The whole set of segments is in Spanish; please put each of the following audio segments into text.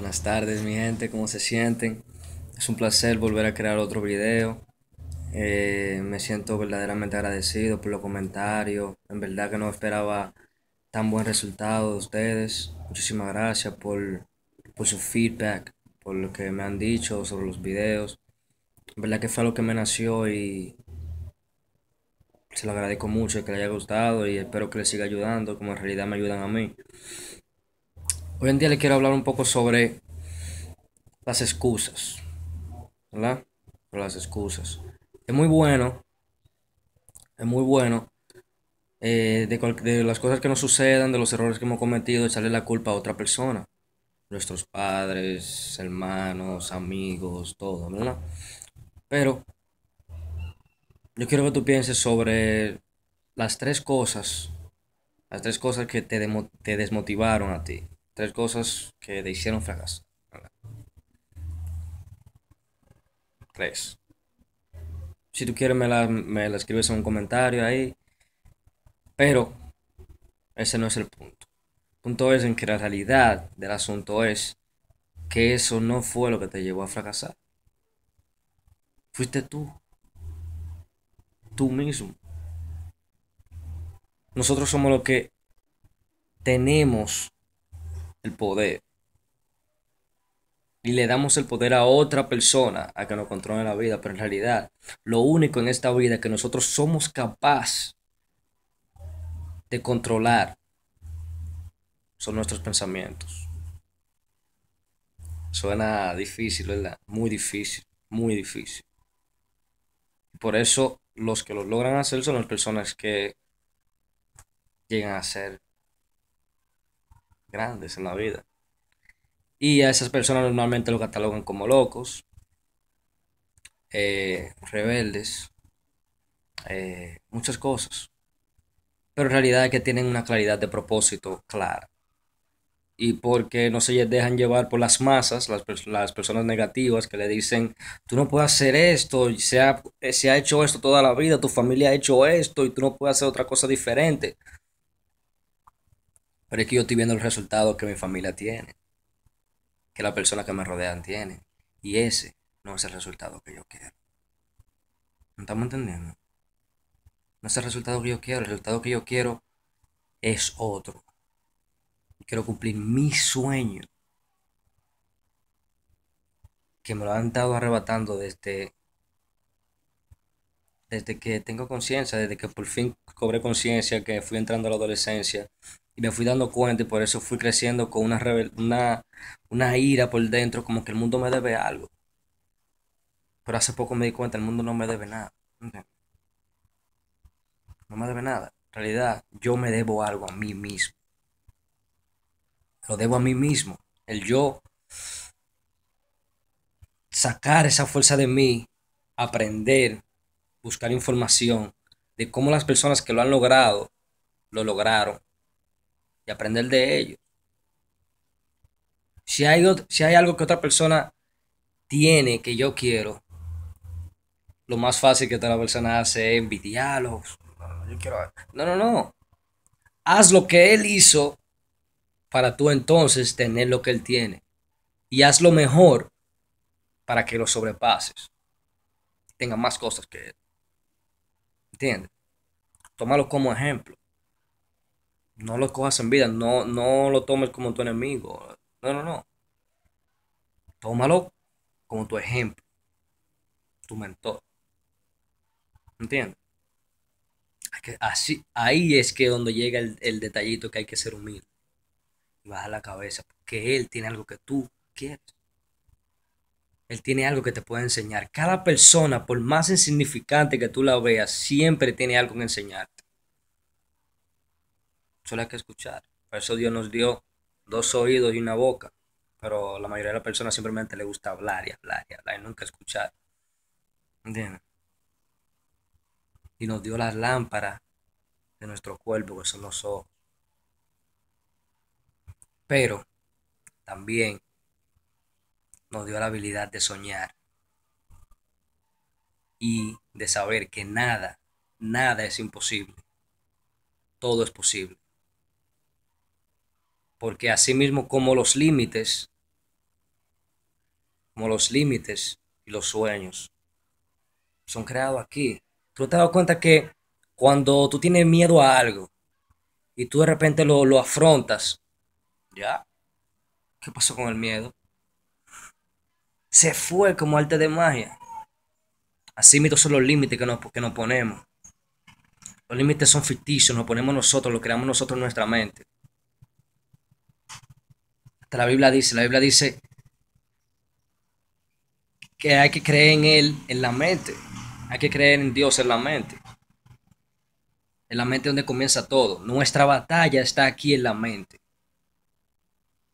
Buenas tardes mi gente, ¿cómo se sienten? Es un placer volver a crear otro video. Eh, me siento verdaderamente agradecido por los comentarios. En verdad que no esperaba tan buen resultado de ustedes. Muchísimas gracias por, por su feedback, por lo que me han dicho sobre los videos. En verdad que fue lo que me nació y se lo agradezco mucho que le haya gustado y espero que le siga ayudando como en realidad me ayudan a mí. Hoy en día le quiero hablar un poco sobre las excusas. ¿Verdad? Las excusas. Es muy bueno. Es muy bueno. Eh, de, las cosas que no sucedan, de los errores que hemos cometido, echarle la culpa a otra persona. Nuestros padres, hermanos, amigos, todo, ¿verdad? Pero yo quiero que tú pienses sobre las tres cosas, las tres cosas que te, te desmotivaron a ti. Tres cosas que te hicieron fracasar. Tres. Si tú quieres, me la, me la escribes en un comentario ahí. Pero ese no es el punto. El punto es en que la realidad del asunto es que eso no fue lo que te llevó a fracasar. Fuiste tú. Tú mismo. Nosotros somos lo que tenemos el poder. Y le damos el poder a otra persona a que nos controle la vida. Pero en realidad, lo único en esta vida que nosotros somos capaces de controlar son nuestros pensamientos. Suena difícil, ¿verdad? Muy difícil, muy difícil. Por eso los que lo logran hacer son las personas que llegan a ser grandes en la vida. Y a esas personas normalmente lo catalogan como locos, eh, rebeldes, eh, muchas cosas. Pero en realidad es que tienen una claridad de propósito clara. Y porque no se dejan llevar por las masas, las, personas negativas que le dicen, tú no puedes hacer esto, se se ha hecho esto toda la vida, tu familia ha hecho esto y tú no puedes hacer otra cosa diferente. Pero es que yo estoy viendo el resultado que mi familia tiene, que las personas que me rodean tiene. Y ese no es el resultado que yo quiero. ¿No estamos entendiendo? No es el resultado que yo quiero. El resultado que yo quiero es otro. Quiero cumplir mi sueño. Que me lo han estado arrebatando desde, desde que tengo conciencia, desde que por fin cobré conciencia, que fui entrando a la adolescencia, me fui dando cuenta y por eso fui creciendo con una, una, una ira por dentro, como que el mundo me debe algo. Pero hace poco me di cuenta, el mundo no me debe nada. No me debe nada. En realidad, yo me debo algo a mí mismo. Lo debo a mí mismo. El yo sacar esa fuerza de mí, aprender, buscar información de cómo las personas que lo han logrado, lo lograron aprender de ellos. Si hay, si hay algo que otra persona tiene que yo quiero, lo más fácil que la persona hace es envidiarlo. No, no, no. Haz lo que él hizo para tú entonces tener lo que él tiene. Y haz lo mejor para que lo sobrepases. Tenga más cosas que él. ¿Entiendes? Tómalo como ejemplo no lo cojas en vida, no, no lo tomes como tu enemigo. No, no, no. Tómalo como tu ejemplo, tu mentor. ¿Entiendes? Así, ahí es que donde llega el, detallito que hay que ser humilde. Y baja la cabeza, porque él tiene algo que tú quieres. Él tiene algo que te puede enseñar. Cada persona, por más insignificante que tú la veas, siempre tiene algo que enseñarte solo hay que escuchar. Por eso Dios nos dio dos oídos y una boca. Pero la mayoría de las personas simplemente le gusta hablar y hablar y hablar y nunca escuchar. Y nos dio las lámparas de nuestro cuerpo, que son los ojos. Pero también nos dio la habilidad de soñar y de saber que nada, nada es imposible. Todo es posible porque así mismo como los límites, como los límites y los sueños son creados aquí. Tú te dado cuenta que cuando tú tienes miedo a algo y tú de repente lo, afrontas, ¿ya? ¿Qué pasó con el miedo? Se fue como arte de magia. Así mismo son los límites que nos, que nos ponemos. Los límites son ficticios, nos ponemos nosotros, los creamos nosotros en nuestra mente la Biblia dice, la Biblia dice que hay que creer en Él en la mente, hay que creer en Dios en la mente. En la mente donde comienza todo. Nuestra batalla está aquí en la mente.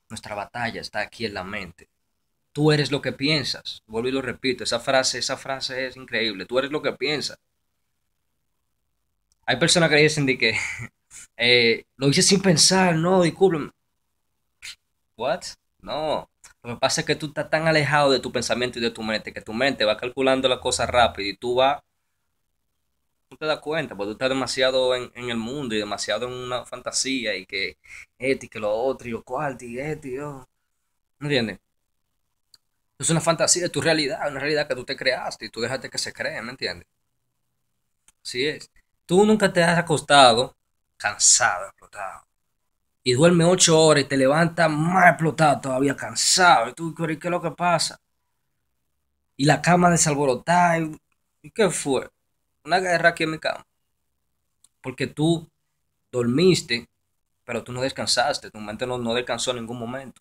Nuestra batalla está aquí en la mente. Tú eres lo que piensas. Vuelvo y lo repito. Esa frase, esa frase es increíble. Tú eres lo que piensas. Hay personas que dicen de que eh, lo hice sin pensar. No, discúlpeme. ¿What? No. Lo que pasa es que tú estás tan alejado de tu pensamiento y de tu mente que tu mente va calculando las cosas rápido y tú vas. No te das cuenta, porque tú estás demasiado en, el mundo y demasiado en una fantasía y que este y que lo otro y lo cual y este y ¿Me entiendes? Es una fantasía de tu realidad, una realidad que tú te creaste y tú dejaste que se cree, ¿me entiendes? Así es. Tú nunca te has acostado cansado, explotado y duerme ocho horas y te levanta más explotado, todavía cansado. Y tú, ¿qué es lo que pasa? Y la cama desalborotada. ¿Y, qué fue? Una guerra aquí en mi cama. Porque tú dormiste, pero tú no descansaste. Tu mente no, no descansó en ningún momento.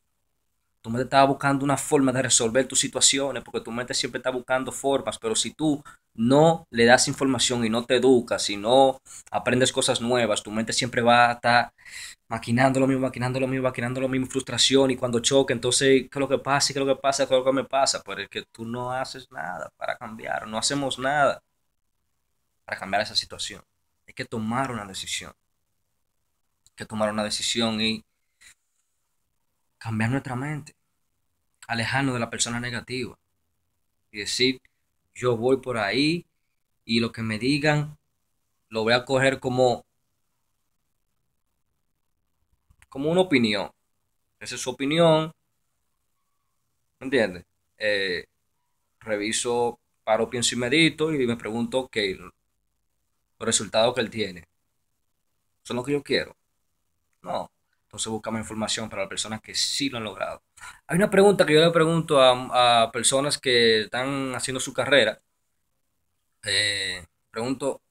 Tu mente estaba buscando una forma de resolver tus situaciones, porque tu mente siempre está buscando formas, pero si tú no le das información y no te educas y no aprendes cosas nuevas, tu mente siempre va a estar maquinando lo mismo, maquinando lo mismo, maquinando lo mismo, frustración y cuando choque, entonces, ¿qué es lo que pasa? ¿Qué es lo que pasa? ¿Qué es lo que me pasa? Pero pues es que tú no haces nada para cambiar, no hacemos nada para cambiar esa situación. Hay que tomar una decisión. Hay que tomar una decisión y cambiar nuestra mente, alejarnos de la persona negativa y decir, yo voy por ahí y lo que me digan lo voy a coger como como una opinión. Esa es su opinión. ¿Me entiendes? Eh, reviso, paro, pienso y medito y me pregunto, qué los resultados que él tiene. ¿Son lo que yo quiero? No. Entonces buscamos información para las personas que sí lo han logrado. Hay una pregunta que yo le pregunto a, a personas que están haciendo su carrera. Eh, pregunto,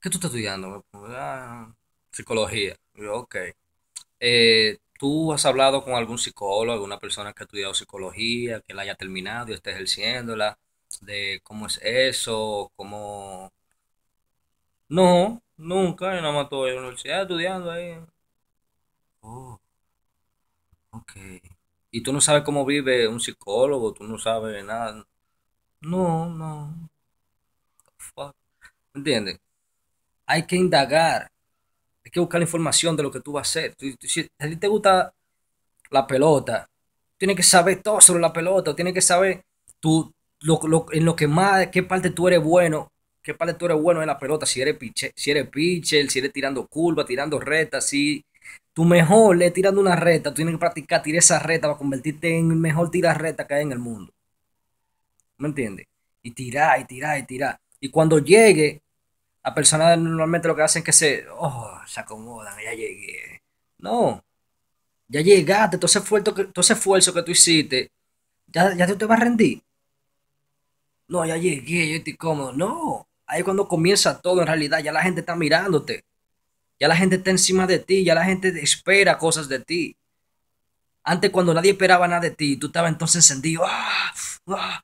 ¿qué tú estás estudiando? Ah, Psicología, ok. Eh, ¿Tú has hablado con algún psicólogo, alguna persona que ha estudiado psicología, que la haya terminado y esté ejerciéndola, de cómo es eso, cómo... No, nunca, yo nada más estoy en la universidad estudiando ahí. Oh, ok. ¿Y tú no sabes cómo vive un psicólogo? ¿Tú no sabes nada? No, no. ¿Entiendes? Hay que indagar que buscar la información de lo que tú vas a hacer. si a ti te gusta la pelota, tienes que saber todo sobre la pelota, tienes que saber tú, en lo que más, qué parte tú eres bueno, qué parte tú eres bueno en la pelota, si eres pitcher, si eres pitcher, si eres tirando curva, tirando retas, si tu mejor le tirando una reta, tú tienes que practicar tirar esa reta para convertirte en el mejor reta que hay en el mundo. ¿Me entiendes? Y tirar, y tirar, y tirar. Y cuando llegue a personas normalmente lo que hacen es que se, oh, se acomodan, ya llegué. No, ya llegaste, todo ese esfuerzo que, tú hiciste, ya, ya tú te vas a rendir. No, ya llegué, yo estoy cómodo. No, ahí es cuando comienza todo en realidad, ya la gente está mirándote. Ya la gente está encima de ti, ya la gente espera cosas de ti. Antes cuando nadie esperaba nada de ti, tú estabas entonces encendido. Ah, ah.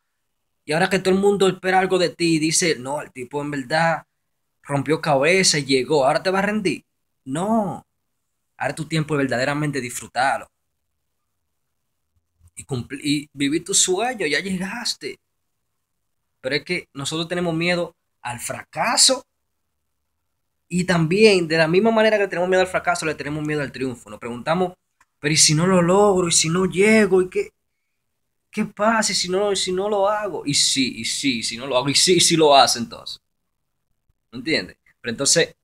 Y ahora que todo el mundo espera algo de ti, dice, no, el tipo en verdad rompió cabeza y llegó, ahora te vas a rendir. No, ahora tu tiempo es verdaderamente disfrutarlo. Y, cumplir, vivir tu sueño, ya llegaste. Pero es que nosotros tenemos miedo al fracaso y también, de la misma manera que tenemos miedo al fracaso, le tenemos miedo al triunfo. Nos preguntamos, pero ¿y si no lo logro? ¿Y si no llego? ¿Y qué, qué pasa? si no, si no lo hago? Y sí, y sí, y si no lo hago. Y sí, si lo hace entonces. ¿Entiendes? Pero entonces,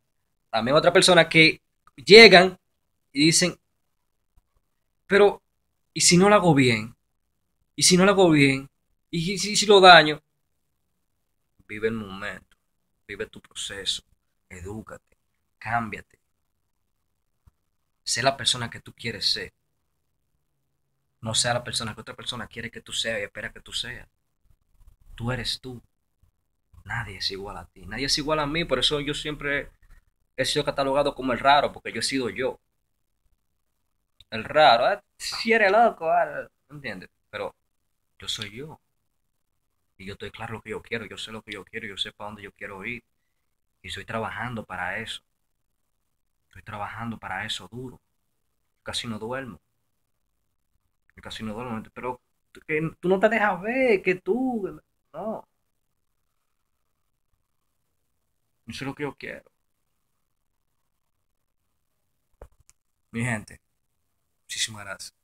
también otra persona que llegan y dicen, pero, ¿y si no lo hago bien? ¿Y si no lo hago bien? ¿Y si, si lo daño? Vive el momento, vive tu proceso, edúcate, cámbiate. Sé la persona que tú quieres ser. No sea la persona que otra persona quiere que tú seas y espera que tú seas. Tú eres tú nadie es igual a ti, nadie es igual a mí, por eso yo siempre he sido catalogado como el raro, porque yo he sido yo. El raro, eh, si eres loco, eh, ¿entiendes? Pero yo soy yo. Y yo estoy claro lo que yo quiero, yo sé lo que yo quiero, yo sé para dónde yo quiero ir. Y estoy trabajando para eso. Estoy trabajando para eso duro. Casi no duermo. Casi no duermo. Pero tú no te dejas ver, que tú... No. Eso es lo que yo quiero. Mi gente, muchísimas gracias.